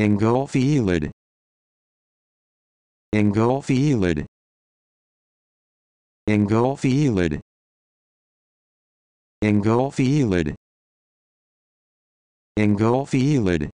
Ingolfielid. Ingolfielid. Ingolfielid. Ingolfielid. Ingolfielid.